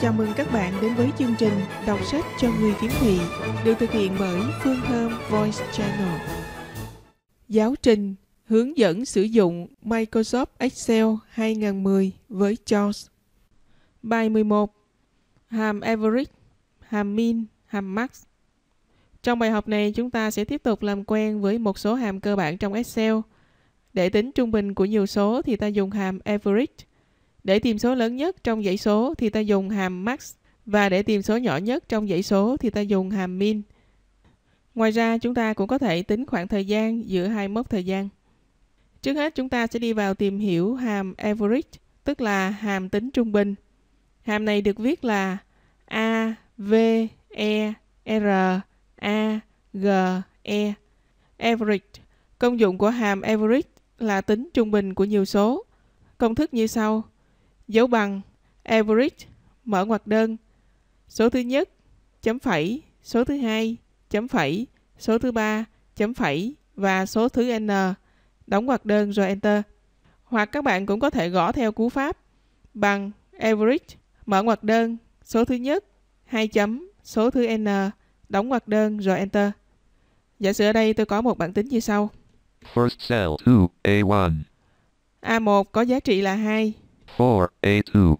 Chào mừng các bạn đến với chương trình Đọc sách cho người khiếm thị được thực hiện bởi Phương Thơm Voice Channel. Giáo trình hướng dẫn sử dụng Microsoft Excel 2010 với Charles. Bài 11. Hàm average, hàm min, hàm max. Trong bài học này chúng ta sẽ tiếp tục làm quen với một số hàm cơ bản trong Excel. Để tính trung bình của nhiều số thì ta dùng hàm average để tìm số lớn nhất trong dãy số thì ta dùng hàm max và để tìm số nhỏ nhất trong dãy số thì ta dùng hàm min. Ngoài ra chúng ta cũng có thể tính khoảng thời gian giữa hai mốc thời gian. Trước hết chúng ta sẽ đi vào tìm hiểu hàm average, tức là hàm tính trung bình. Hàm này được viết là A, V, E, R, A, G, E. Average. Công dụng của hàm average là tính trung bình của nhiều số. Công thức như sau dấu bằng average mở ngoặc đơn số thứ nhất chấm phẩy số thứ hai chấm phẩy số thứ ba chấm phẩy và số thứ n đóng ngoặc đơn rồi enter hoặc các bạn cũng có thể gõ theo cú pháp bằng average mở ngoặc đơn số thứ nhất hai chấm số thứ n đóng ngoặc đơn rồi enter giả sử ở đây tôi có một bản tính như sau First cell two A1. A1 có giá trị là 2, A2.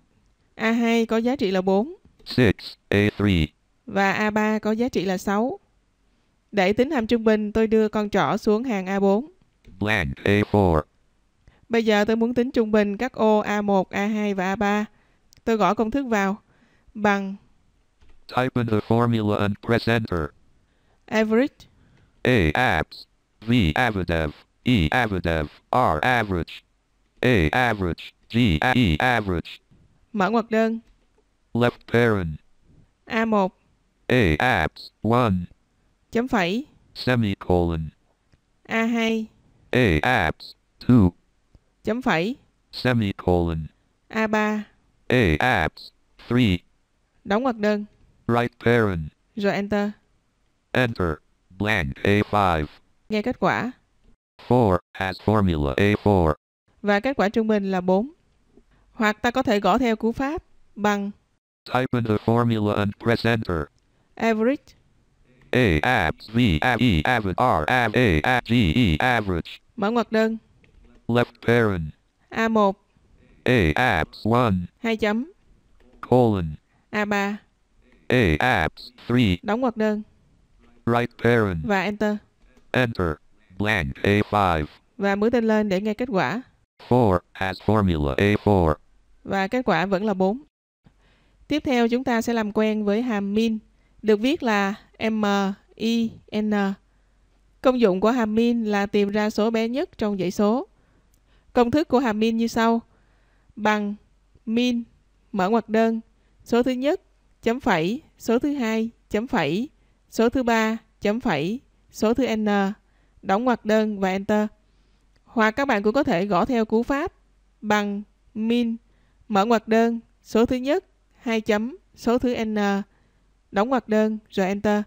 A2 có giá trị là 4. 6, A3. Và A3 có giá trị là 6. Để tính hàm trung bình, tôi đưa con trỏ xuống hàng A4. Blank A4. Bây giờ tôi muốn tính trung bình các ô A1, A2 và A3. Tôi gõ công thức vào bằng Type in the formula and press enter. Average. A abs. V avadev. E avadev. R average. A average. G E average. Mở ngoặc đơn. Left paren A1. A apps 1. Chấm phẩy. Semicolon. A2. A apps 2. Chấm phẩy. Semicolon. A3. A apps 3. Đóng ngoặc đơn. Right paren Rồi enter. Enter. Blank A5. Nghe kết quả. 4 as formula A4. Và kết quả trung bình là 4. Hoặc ta có thể gõ theo cú pháp bằng Type in the formula and press enter. Average. A abs V A E average R A A A G E average. Mở ngoặc đơn. Left parent. A1. A abs 1. Hai chấm. Colon. A3. A abs 3. Đóng ngoặc đơn. Right parent. Và enter. Enter. Blank A5. Và mũi tên lên để nghe kết quả. 4 has formula A4 và kết quả vẫn là 4. Tiếp theo chúng ta sẽ làm quen với hàm min, được viết là min. Công dụng của hàm min là tìm ra số bé nhất trong dãy số. Công thức của hàm min như sau: bằng min mở ngoặc đơn, số thứ nhất chấm phẩy, số thứ hai chấm phẩy, số thứ ba chấm phẩy, số thứ n, đóng ngoặc đơn và enter. Hoặc các bạn cũng có thể gõ theo cú pháp bằng min Mở ngoặc đơn, số thứ nhất, 2 chấm, số thứ n. Đóng ngoặc đơn, rồi Enter.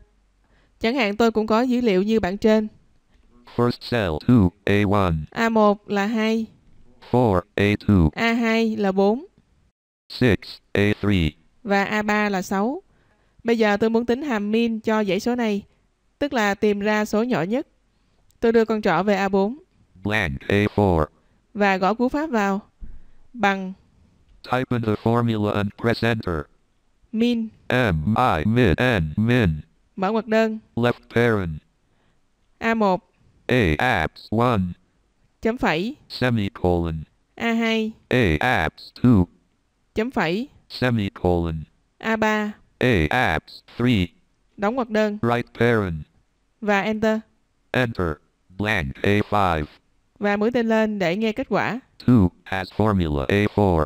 Chẳng hạn tôi cũng có dữ liệu như bạn trên. First cell two A1. A1 là 2. four A2. A2 là 4. six A3. Và A3 là 6. Bây giờ tôi muốn tính hàm min cho dãy số này, tức là tìm ra số nhỏ nhất. Tôi đưa con trỏ về A4. Blank A4. Và gõ cú pháp vào bằng Type in the formula and press enter. Min. M I min N min. Mở ngoặc đơn. Left parent. A1. A apps 1. Chấm phẩy. Semicolon. A2. A apps 2. Chấm phẩy. Semicolon. A3. A apps 3. Đóng ngoặc đơn. Right parent. Và enter. Enter. Blank A5. Và mũi tên lên để nghe kết quả. 2 has formula A4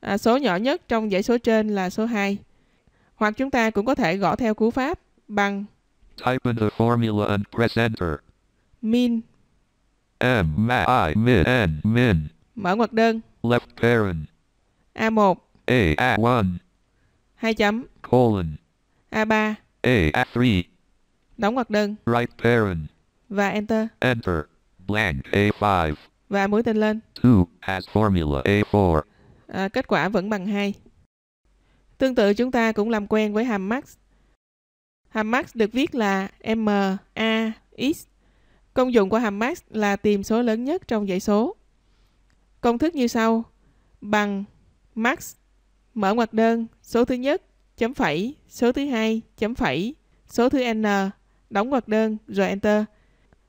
à, số nhỏ nhất trong dãy số trên là số 2. Hoặc chúng ta cũng có thể gõ theo cú pháp bằng Type in the formula and press enter. Min. M I min n min. Mở ngoặc đơn. Left parent. A1. A A1. Hai chấm. Colon. A3. A A3. Đóng ngoặc đơn. Right parent. Và enter. Enter. Blank A5. Và mũi tên lên. 2 has formula A4 à, kết quả vẫn bằng 2. Tương tự chúng ta cũng làm quen với hàm max. Hàm max được viết là m a x. Công dụng của hàm max là tìm số lớn nhất trong dãy số. Công thức như sau: bằng max mở ngoặc đơn số thứ nhất chấm phẩy số thứ hai chấm phẩy số thứ n đóng ngoặc đơn rồi enter.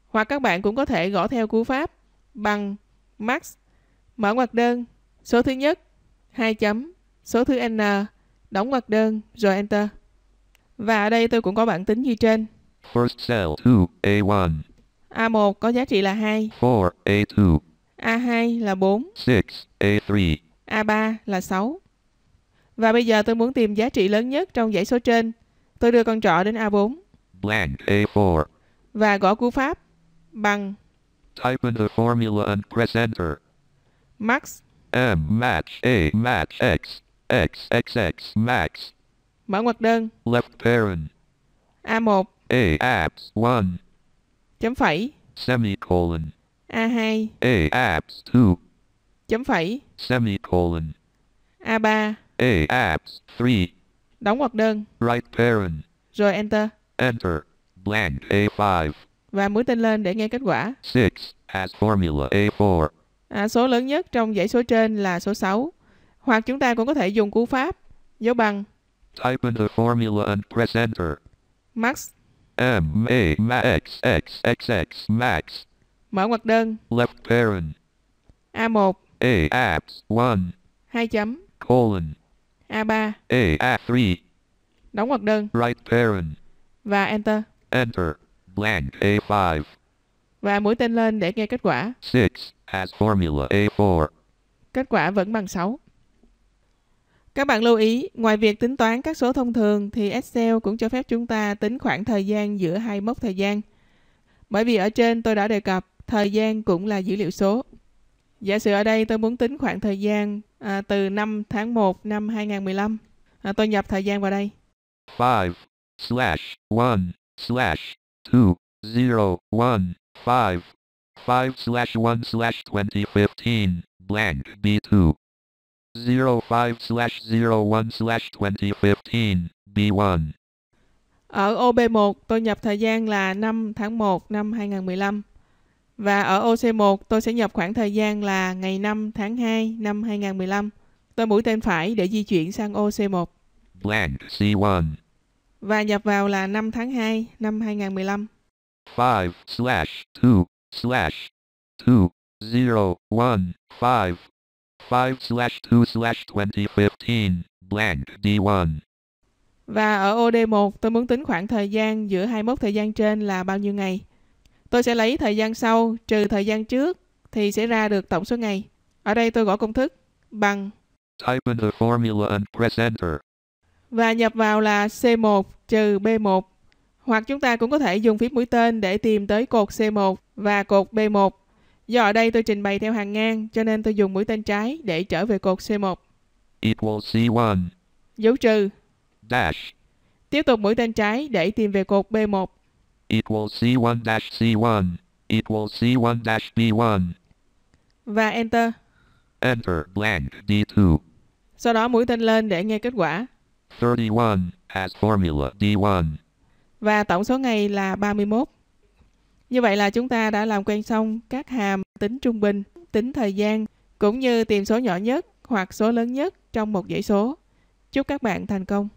Hoặc các bạn cũng có thể gõ theo cú pháp bằng max mở ngoặc đơn số thứ nhất 2 chấm, số thứ n, đóng ngoặc đơn, rồi Enter. Và ở đây tôi cũng có bản tính như trên. First cell 2, A1. A1 có giá trị là 2. 4, A2. A2 là 4. 6, A3. A3 là 6. Và bây giờ tôi muốn tìm giá trị lớn nhất trong dãy số trên. Tôi đưa con trỏ đến A4. Blank A4. Và gõ cú pháp bằng. Type in the formula and press enter. Max M match A match X X X X max. Mở ngoặc đơn. Left parent. A1. A apps 1. Chấm phẩy. Semicolon. A2. A apps 2. Chấm phẩy. Semicolon. A3. A apps 3. Đóng ngoặc đơn. Right parent. Rồi enter. Enter. Blank A5. Và mũi tên lên để nghe kết quả. 6 as formula A4. À, số lớn nhất trong dãy số trên là số 6. Hoặc chúng ta cũng có thể dùng cú pháp dấu bằng Type in the formula and press enter. Max. M A Max X X X Max. Mở ngoặc đơn. Left parent. A1. A apps 1. 2 chấm. Colon. A3. A A3. Đóng ngoặc đơn. Right parent. Và enter. Enter. Blank A5. Và mũi tên lên để nghe kết quả. Six has formula A4. Kết quả vẫn bằng 6. Các bạn lưu ý, ngoài việc tính toán các số thông thường thì Excel cũng cho phép chúng ta tính khoảng thời gian giữa hai mốc thời gian. Bởi vì ở trên tôi đã đề cập, thời gian cũng là dữ liệu số. Giả sử ở đây tôi muốn tính khoảng thời gian à, từ năm tháng 1 năm 2015. À, tôi nhập thời gian vào đây. 5 slash 1 slash 2 0 1 5. 5 slash 1 slash 2015. Blank. B2. 0 5 slash 0 1 slash 2015. B1. Ở OB1 tôi nhập thời gian là 5 tháng 1 năm 2015 và ở ô c 1 tôi sẽ nhập khoảng thời gian là ngày 5 tháng 2 năm 2015. Tôi mũi tên phải để di chuyển sang OC1. Blank C1. Và nhập vào là 5 tháng 2 năm 2015. 5 slash 2 slash 2 0 1 5 5 slash 2 slash 2015 blank D1 Và ở OD1 tôi muốn tính khoảng thời gian giữa hai mốc thời gian trên là bao nhiêu ngày. Tôi sẽ lấy thời gian sau trừ thời gian trước thì sẽ ra được tổng số ngày. Ở đây tôi gõ công thức bằng Type in the formula and press enter. Và nhập vào là C1 trừ B1 hoặc chúng ta cũng có thể dùng phím mũi tên để tìm tới cột C1 và cột B1. Do ở đây tôi trình bày theo hàng ngang cho nên tôi dùng mũi tên trái để trở về cột C1. Equals C1. Dấu trừ. Dash. Tiếp tục mũi tên trái để tìm về cột B1. Equals C1 dash C1. Equals C1 dash B1. Và Enter. Enter blank D2. Sau đó mũi tên lên để nghe kết quả. 31 as formula D1 và tổng số ngày là 31. Như vậy là chúng ta đã làm quen xong các hàm tính trung bình, tính thời gian cũng như tìm số nhỏ nhất hoặc số lớn nhất trong một dãy số. Chúc các bạn thành công.